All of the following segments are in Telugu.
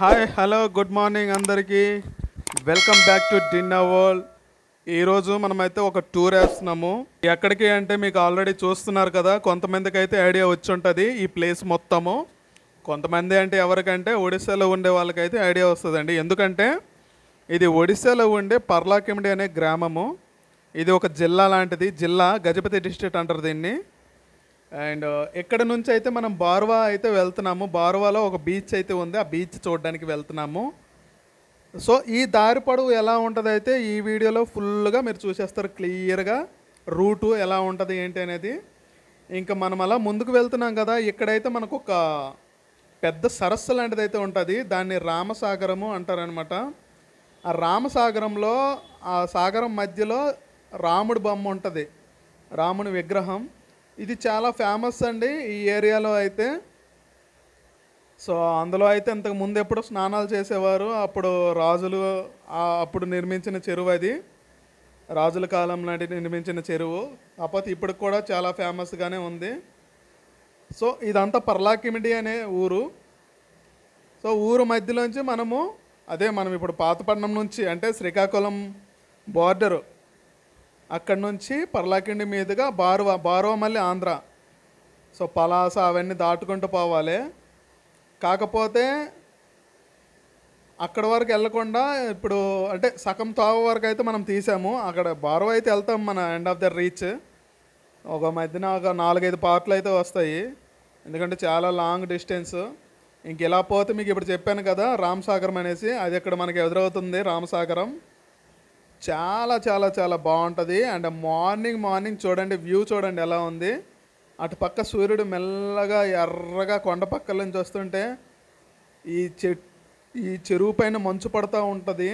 హాయ్ హలో గుడ్ మార్నింగ్ అందరికీ welcome back to dinner world ఈరోజు మనమైతే ఒక టూర్ వేస్తున్నాము ఎక్కడికి అంటే మీకు ఆల్రెడీ చూస్తున్నారు కదా కొంతమందికి అయితే ఐడియా వచ్చి ఉంటుంది ఈ ప్లేస్ మొత్తము కొంతమంది అంటే ఎవరికంటే ఒడిశాలో ఉండే వాళ్ళకైతే ఐడియా వస్తుందండి ఎందుకంటే ఇది ఒడిశాలో ఉండే పర్లాకిమిడి అనే గ్రామము ఇది ఒక జిల్లా లాంటిది జిల్లా గజపతి డిస్ట్రిక్ట్ అంటారు దీన్ని అండ్ uh, ఎక్కడ నుంచి అయితే మనం బార్వా అయితే వెళ్తున్నాము బార్వాలో ఒక బీచ్ అయితే ఉంది ఆ బీచ్ చూడడానికి వెళ్తున్నాము సో ఈ దారి పొడవు ఎలా ఉంటుంది అయితే ఈ వీడియోలో ఫుల్గా మీరు చూసేస్తారు క్లియర్గా రూటు ఎలా ఉంటుంది ఏంటి అనేది ఇంకా మనం అలా ముందుకు వెళ్తున్నాం కదా ఇక్కడైతే మనకు ఒక పెద్ద సరస్సు లాంటిది అయితే ఉంటుంది దాన్ని రామసాగరము అంటారనమాట ఆ రామసాగరంలో ఆ సాగరం మధ్యలో రాముడు బొమ్మ ఉంటుంది రాముని విగ్రహం ఇది చాలా ఫేమస్ అండి ఈ ఏరియాలో అయితే సో అందులో అయితే ఇంతకు ముందు ఎప్పుడు స్నానాలు చేసేవారు అప్పుడు రాజులు అప్పుడు నిర్మించిన చెరువు అది రాజుల కాలం నాటి నిర్మించిన చెరువు కాకపోతే ఇప్పుడు కూడా చాలా ఫేమస్గానే ఉంది సో ఇదంతా పర్లాకిమిడి అనే ఊరు సో ఊరు మధ్యలోంచి మనము అదే మనం ఇప్పుడు పాతపట్నం నుంచి అంటే శ్రీకాకుళం బార్డరు అక్కడ నుంచి పర్లాకిండి మీదుగా బారువ బారువ మళ్ళీ ఆంధ్ర సో పలాస అవన్నీ దాటుకుంటూ పోవాలి కాకపోతే అక్కడ వరకు వెళ్లకుండా ఇప్పుడు అంటే సగం తోవ వరకు అయితే మనం తీసాము అక్కడ బారువ అయితే వెళ్తాం మన ఎండ్ ఆఫ్ ద రీచ్ ఒక మధ్యన ఒక నాలుగైదు పార్ట్లు అయితే వస్తాయి ఎందుకంటే చాలా లాంగ్ డిస్టెన్స్ ఇంక ఇలా పోతే మీకు ఇప్పుడు చెప్పాను కదా రామసాగరం అనేసి అది ఇక్కడ మనకి ఎదురవుతుంది రామసాగరం చాలా చాలా చాలా బాగుంటుంది అండ్ మార్నింగ్ మార్నింగ్ చూడండి వ్యూ చూడండి ఎలా ఉంది అటు పక్క సూర్యుడు మెల్లగా ఎర్రగా కొండ పక్కల నుంచి వస్తుంటే ఈ చె ఈ చెరువు పైన మంచు పడుతూ ఉంటుంది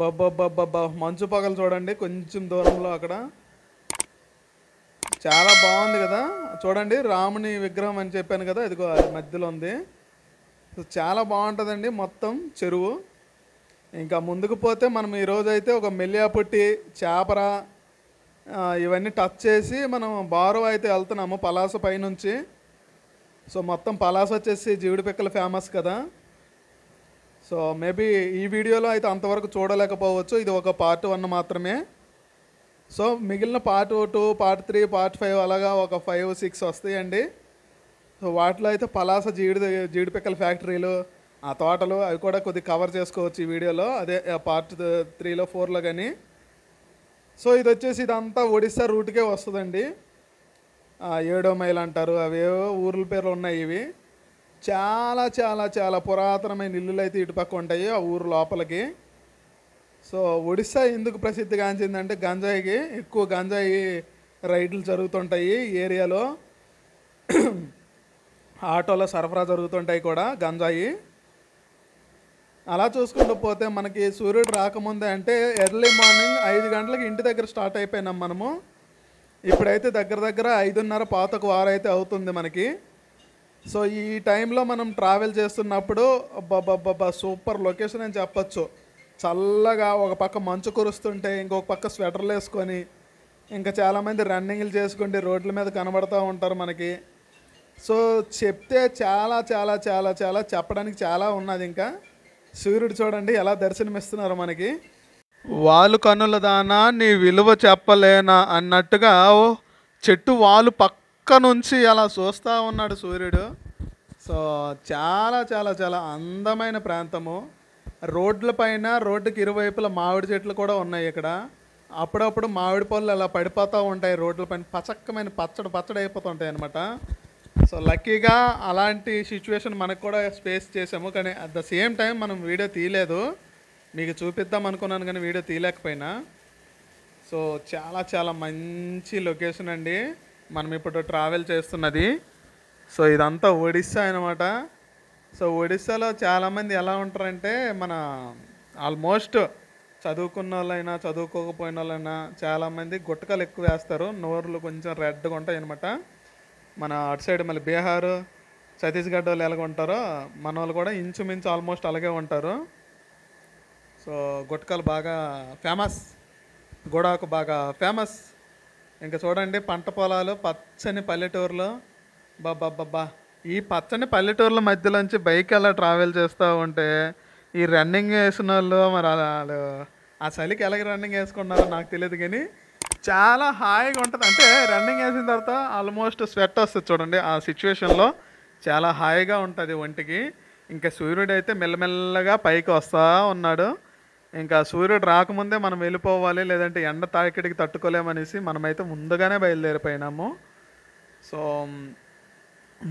బబ్బబ్బబ్బబ్బ మంచు పగలు చూడండి కొంచెం దూరంలో అక్కడ చాలా బాగుంది కదా చూడండి రాముని విగ్రహం అని చెప్పాను కదా ఇదిగో అది మధ్యలో ఉంది చాలా బాగుంటుందండి మొత్తం చెరువు ఇంకా ముందుకు పోతే మనం ఈరోజు అయితే ఒక మెల్లియాపుట్టి చేపర ఇవన్నీ టచ్ చేసి మనం బారు అయితే వెళ్తున్నాము పలాస పైనుంచి సో మొత్తం పలాస వచ్చేసి పిక్కలు ఫేమస్ కదా సో మేబీ ఈ వీడియోలో అయితే అంతవరకు చూడలేకపోవచ్చు ఇది ఒక పార్ట్ వన్ మాత్రమే సో మిగిలిన part two part three part five అలాగా ఒక ఫైవ్ సిక్స్ వస్తాయండి సో వాటిలో అయితే పలాస జీడి జీడిపిక్కల ఫ్యాక్టరీలు ఆ తోటలు అవి కూడా కొద్దిగా కవర్ చేసుకోవచ్చు ఈ వీడియోలో అదే పార్ట్ త్రీలో ఫోర్లో కానీ సో ఇది వచ్చేసి ఇదంతా ఒడిస్సా రూట్కే వస్తుందండి ఏడో మైల్ అంటారు అవేవో ఊర్ల పేర్లు ఉన్నాయి ఇవి చాలా చాలా చాలా పురాతనమైన ఇల్లులు అయితే ఇటుపక్క ఉంటాయి ఆ ఊరు లోపలికి సో ఒడిస్సా ఎందుకు ప్రసిద్ధిగాంచిందంటే గంజాయికి ఎక్కువ గంజాయి రైడ్లు జరుగుతుంటాయి ఏరియాలో ఆటోలో సరఫరా జరుగుతుంటాయి కూడా గంజాయి అలా చూసుకుంటూ పోతే మనకి సూర్యుడు రాకముందే అంటే ఎర్లీ మార్నింగ్ ఐదు గంటలకు ఇంటి దగ్గర స్టార్ట్ అయిపోయినాం మనము ఇప్పుడైతే దగ్గర దగ్గర ఐదున్నర పాతకు వారైతే అవుతుంది మనకి సో ఈ టైంలో మనం ట్రావెల్ చేస్తున్నప్పుడు బబ్బబ్బబ్బా సూపర్ లొకేషన్ అని చెప్పచ్చు చల్లగా ఒక పక్క మంచు కురుస్తుంటే ఇంకొక పక్క స్వెటర్లు వేసుకొని ఇంకా చాలామంది రన్నింగ్లు చేసుకుంటే రోడ్ల మీద కనబడుతూ ఉంటారు మనకి సో చెప్తే చాలా చాలా చాలా చాలా చెప్పడానికి చాలా ఉన్నది ఇంకా సూర్యుడు చూడండి ఎలా దర్శనమిస్తున్నారు మనకి వాలు కనుల దానా నీ విలువ చెప్పలేనా అన్నట్టుగా చెట్టు వాలు పక్క నుంచి అలా చూస్తూ ఉన్నాడు సూర్యుడు సో చాలా చాలా చాలా అందమైన ప్రాంతము రోడ్ల పైన రోడ్డుకి ఇరువైపుల మామిడి చెట్లు కూడా ఉన్నాయి ఇక్కడ అప్పుడప్పుడు మామిడి పళ్ళు అలా పడిపోతూ ఉంటాయి రోడ్ల పైన పచక్కమైన పచ్చడి పచ్చడి అయిపోతుంటాయి అనమాట సో లక్కీగా అలాంటి సిచ్యువేషన్ మనకు కూడా స్పేస్ చేసాము కానీ అట్ ద సేమ్ టైం మనం వీడియో తీయలేదు మీకు చూపిద్దాం అనుకున్నాను కానీ వీడియో తీయలేకపోయినా సో చాలా చాలా మంచి లొకేషన్ అండి మనం ఇప్పుడు ట్రావెల్ చేస్తున్నది సో ఇదంతా ఒడిస్సా అనమాట సో ఒడిస్సాలో చాలామంది ఎలా ఉంటారంటే మన ఆల్మోస్ట్ చదువుకున్న వాళ్ళైనా చదువుకోకపోయిన వాళ్ళైనా చాలామంది గుట్టకలు ఎక్కువ వేస్తారు నోర్లు కొంచెం రెడ్గా ఉంటాయి అనమాట మన అటు సైడ్ మళ్ళీ బీహారు ఛత్తీస్గఢ్ వాళ్ళు ఎలాగ ఉంటారో మన వాళ్ళు కూడా ఇంచుమించు ఆల్మోస్ట్ అలాగే ఉంటారు సో గుట్కాలు బాగా ఫేమస్ గోడాకు బాగా ఫేమస్ ఇంకా చూడండి పంట పొలాలు పచ్చని పల్లెటూరులో బాబ్బా ఈ పచ్చని పల్లెటూర్ల మధ్యలోంచి బైక్ ఎలా ట్రావెల్ చేస్తూ ఉంటే ఈ రన్నింగ్ వేసిన వాళ్ళు మరి వాళ్ళు ఆ చలికి ఎలాగ రన్నింగ్ వేసుకున్నారో నాకు తెలియదు కానీ చాలా హాయిగా ఉంటుంది అంటే రన్నింగ్ వేసిన తర్వాత ఆల్మోస్ట్ స్వెట్ వస్తుంది చూడండి ఆ సిచ్యువేషన్లో చాలా హాయిగా ఉంటుంది ఒంటికి ఇంకా సూర్యుడు అయితే మెల్లమెల్లగా పైకి వస్తా ఉన్నాడు ఇంకా సూర్యుడు రాకముందే మనం వెళ్ళిపోవాలి లేదంటే ఎండ తాకిడికి తట్టుకోలేమనేసి మనమైతే ముందుగానే బయలుదేరిపోయినాము సో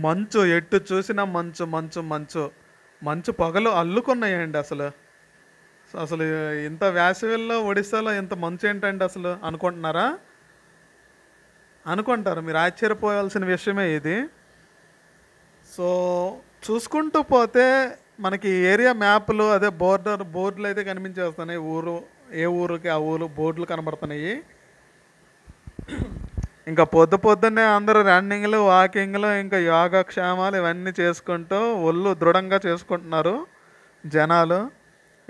మంచు ఎట్టు చూసినా మంచు మంచు మంచు మంచు పొగలు అల్లుకున్నాయండి అసలు అసలు ఇంత వేసవిలో ఒడిస్సాలో ఇంత మంచు ఏంటంటే అసలు అనుకుంటున్నారా అనుకుంటారు మీరు ఆశ్చర్యపోవాల్సిన విషయమే ఇది సో చూసుకుంటూ పోతే మనకి ఏరియా మ్యాప్లు అదే బోర్డర్ బోర్డులు అయితే కనిపించేస్తున్నాయి ఊరు ఏ ఊరికి ఆ ఊరు బోర్డులు కనబడుతున్నాయి ఇంకా పొద్దు పొద్దున్నే అందరూ రన్నింగ్లు వాకింగ్లు ఇంకా యోగక్షేమాలు ఇవన్నీ చేసుకుంటూ ఒళ్ళు దృఢంగా చేసుకుంటున్నారు జనాలు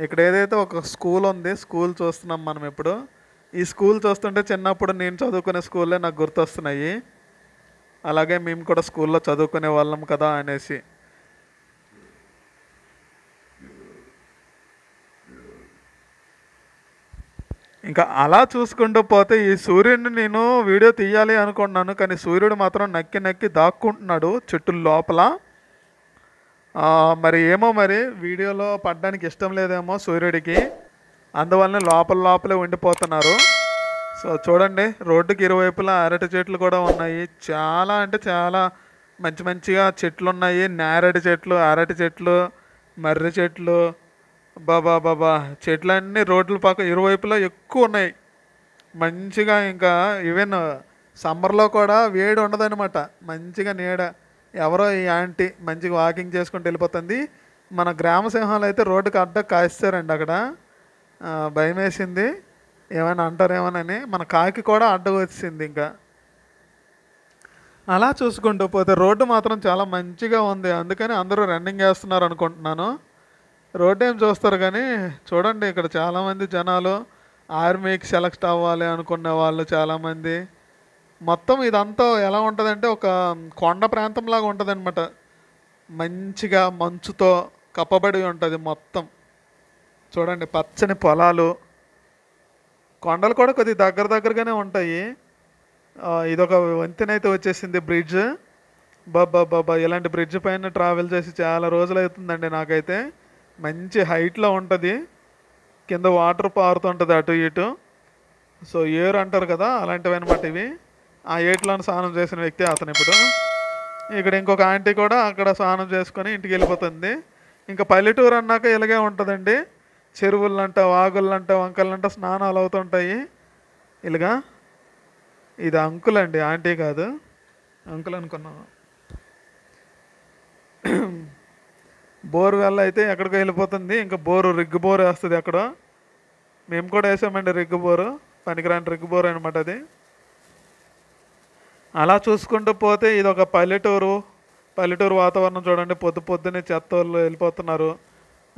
ఇక్కడ ఏదైతే ఒక స్కూల్ ఉంది స్కూల్ చూస్తున్నాం మనం ఇప్పుడు ఈ స్కూల్ చూస్తుంటే చిన్నప్పుడు నేను చదువుకునే స్కూల్లే నాకు గుర్తొస్తున్నాయి అలాగే మేము కూడా స్కూల్లో చదువుకునే వాళ్ళం కదా అనేసి ఇంకా అలా చూసుకుంటూ పోతే ఈ సూర్యుడిని నేను వీడియో తీయాలి అనుకుంటున్నాను కానీ సూర్యుడు మాత్రం నక్కి నక్కి దాక్కుంటున్నాడు చెట్టు లోపల మరి ఏమో మరి వీడియోలో పడడానికి ఇష్టం లేదేమో సూర్యుడికి అందువలన లోపల లోపలే ఉండిపోతున్నారు సో చూడండి రోడ్డుకి ఇరువైపులా అరటి చెట్లు కూడా ఉన్నాయి చాలా అంటే చాలా మంచి మంచిగా చెట్లు ఉన్నాయి నేరటి చెట్లు అరటి చెట్లు మర్రి చెట్లు బాబా బాబా చెట్లన్నీ రోడ్ల పక్క ఇరువైపులా ఎక్కువ ఉన్నాయి మంచిగా ఇంకా ఈవెన్ సమ్మర్లో కూడా వేడి అనమాట మంచిగా నీడ ఎవరో ఈ ఆంటీ మంచిగా వాకింగ్ చేసుకుంటూ వెళ్ళిపోతుంది మన గ్రామ సింహాలు అయితే రోడ్డుకి అడ్డ కాయిస్తారండి అక్కడ భయం వేసింది ఏమైనా అంటారేమోనని మన కాకి కూడా అడ్డకు వచ్చింది ఇంకా అలా చూసుకుంటూ పోతే రోడ్డు మాత్రం చాలా మంచిగా ఉంది అందుకని అందరూ రన్నింగ్ వేస్తున్నారు అనుకుంటున్నాను రోడ్డు ఏం చూస్తారు కానీ చూడండి ఇక్కడ చాలామంది జనాలు ఆర్మీకి సెలెక్ట్ అవ్వాలి అనుకునే వాళ్ళు చాలామంది మొత్తం ఇదంతా ఎలా ఉంటుందంటే ఒక కొండ ప్రాంతంలాగా ఉంటుంది అనమాట మంచిగా మంచుతో కప్పబడి ఉంటుంది మొత్తం చూడండి పచ్చని పొలాలు కొండలు కూడా కొద్ది దగ్గర దగ్గరగానే ఉంటాయి ఇదొక వంతెనైతే వచ్చేసింది బ్రిడ్జ్ బాబా బాబా ఇలాంటి బ్రిడ్జ్ పైన ట్రావెల్ చేసి చాలా రోజులు అవుతుందండి నాకైతే మంచి హైట్లో ఉంటుంది కింద వాటర్ పారుతుంటుంది అటు ఇటు సో ఏరు అంటారు కదా అలాంటివి అనమాట ఇవి ఆ ఏట్లో స్నానం చేసిన వ్యక్తి అతను ఇప్పుడు ఇక్కడ ఇంకొక ఆంటీ కూడా అక్కడ స్నానం చేసుకొని ఇంటికి వెళ్ళిపోతుంది ఇంకా పల్లెటూరు అన్నాక ఇలాగే ఉంటుందండి చెరువులంట వాగులంట వంకలంట స్నానాలు అవుతుంటాయి ఇలాగా ఇది అంకుల్ అండి ఆంటీ కాదు అంకుల్ అనుకున్నాను బోర్వెల్ అయితే ఎక్కడికో వెళ్ళిపోతుంది ఇంకా బోరు రిగ్గు బోర్ వేస్తుంది అక్కడ మేము కూడా వేసామండి రిగ్గు బోరు పనికిరాని రిగ్గు బోర్ అనమాట అది అలా చూసుకుంటూ పోతే ఇది ఒక పల్లెటూరు పల్లెటూరు వాతావరణం చూడండి పొద్దు పొద్దునే చెత్త వాళ్ళు వెళ్ళిపోతున్నారు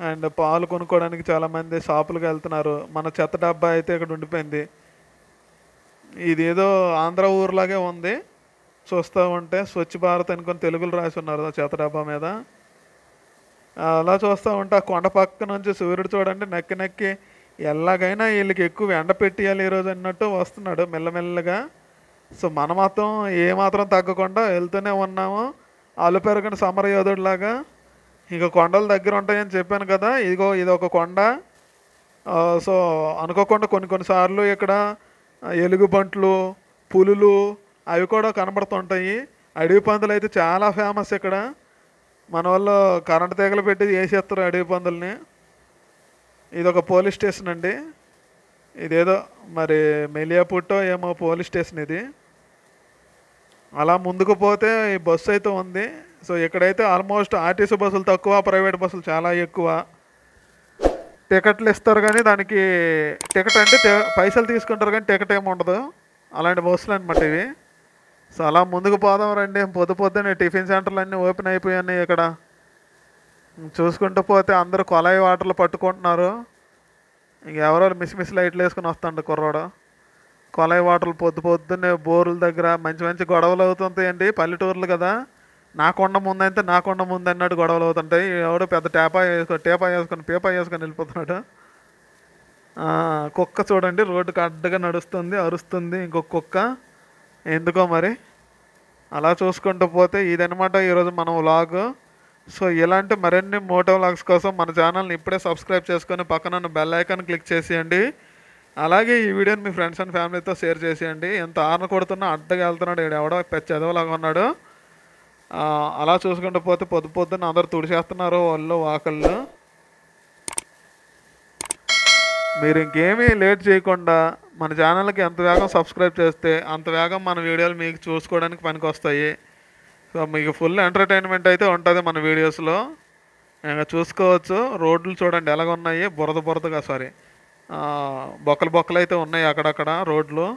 అండ్ పాలు కొనుక్కోవడానికి చాలామంది షాపులకు వెళ్తున్నారు మన చెత్త డబ్బా అయితే ఇక్కడ ఉండిపోయింది ఇదేదో ఆంధ్ర ఊరులాగే ఉంది చూస్తూ ఉంటే స్వచ్ఛ భారత్ అనుకుని తెలుగులు రాసి ఉన్నారు చెత్త డబ్బా మీద అలా చూస్తూ ఉంటే ఆ కొండ పక్క నుంచి సూర్యుడు చూడండి నక్కి నక్కి ఎలాగైనా వీళ్ళకి ఎక్కువ ఎండ పెట్టియాలి ఈరోజు అన్నట్టు వస్తున్నాడు మెల్లమెల్లగా సో మన మాత్రం ఏమాత్రం తగ్గకుండా వెళ్తూనే ఉన్నాము అల్లు పెరగని యోధుడిలాగా ఇంకా కొండల దగ్గర ఉంటాయని చెప్పాను కదా ఇదిగో ఇది ఒక కొండ సో అనుకోకుండా కొన్ని కొన్నిసార్లు ఇక్కడ ఎలుగుబంట్లు పులులు అవి కూడా కనబడుతుంటాయి అడవి పందులు అయితే చాలా ఫేమస్ ఇక్కడ మన వాళ్ళు కరెంటు తీగలు పెట్టి వేసేస్తారు అడవి పందులని ఇది ఒక పోలీస్ స్టేషన్ అండి ఇదేదో మరి మెలియాపుట్టో ఏమో పోలీస్ స్టేషన్ ఇది అలా ముందుకు పోతే ఈ బస్సు అయితే ఉంది సో ఇక్కడైతే ఆల్మోస్ట్ ఆర్టీసీ బస్సులు తక్కువ ప్రైవేట్ బస్సులు చాలా ఎక్కువ టికెట్లు ఇస్తారు కానీ దానికి టికెట్ అంటే పైసలు తీసుకుంటారు కానీ టికెట్ ఏమి ఉండదు అలాంటి బస్సులు అనమాట ఇవి సో అలా ముందుకు పోదాం రండి పొద్దు పొద్దునే టిఫిన్ సెంటర్లు అన్నీ ఓపెన్ అయిపోయాయి ఇక్కడ చూసుకుంటూ పోతే అందరూ కొలాయి వాటర్లు పట్టుకుంటున్నారు ఇంక ఎవరో లైట్లు వేసుకుని వస్తాడు కుర్రాడు కొలై వాటర్లు పొద్దు పొద్దున్నే బోర్ల దగ్గర మంచి మంచి గొడవలు అవుతుంటాయండి పల్లెటూర్లు కదా నా కొండ ముందంటే నా కొండ ముందు అన్నట్టు గొడవలు అవుతుంటాయి ఎవడో పెద్ద టేపా వేసుకొని టేపా వేసుకొని పేపా వేసుకొని వెళ్ళిపోతున్నాడు కుక్క చూడండి రోడ్డుకు అడ్డగా నడుస్తుంది అరుస్తుంది ఇంకొక కుక్క ఎందుకో మరి అలా చూసుకుంటూ పోతే ఇదనమాట ఈరోజు మనం లాగు సో ఇలాంటి మరిన్ని మోటో వ్లాగ్స్ కోసం మన ఛానల్ని ఇప్పుడే సబ్స్క్రైబ్ చేసుకొని పక్కన బెల్ ఐకాన్ క్లిక్ చేసేయండి అలాగే ఈ వీడియోని మీ ఫ్రెండ్స్ అండ్ ఫ్యామిలీతో షేర్ చేసేయండి ఎంత ఆరన కొడుతున్నా అడ్డగా వెళ్తున్నాడు ఎవడో చదవలాగా ఉన్నాడు అలా చూసుకుంటూ పోతే పొద్దు పొద్దున్న అందరు తుడిచేస్తున్నారు వాళ్ళు వాకళ్ళు మీరు ఇంకేమీ లేట్ చేయకుండా మన ఛానల్కి ఎంత వేగం సబ్స్క్రైబ్ చేస్తే అంత వేగం మన వీడియోలు మీకు చూసుకోవడానికి పనికి వస్తాయి సో మీకు ఫుల్ ఎంటర్టైన్మెంట్ అయితే ఉంటుంది మన వీడియోస్లో ఇంకా చూసుకోవచ్చు రోడ్లు చూడండి ఎలాగ ఉన్నాయి బురద బురదగా సారీ బొక్కలు బొక్కలు అయితే ఉన్నాయి అక్కడక్కడ రోడ్లు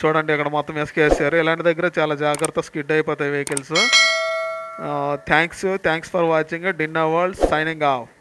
చూడండి ఇక్కడ మొత్తం వేసుకేసారు ఇలాంటి దగ్గర చాలా జాగ్రత్త స్కిడ్ అయిపోతాయి vehicles thanks thanks for watching dinner world signing of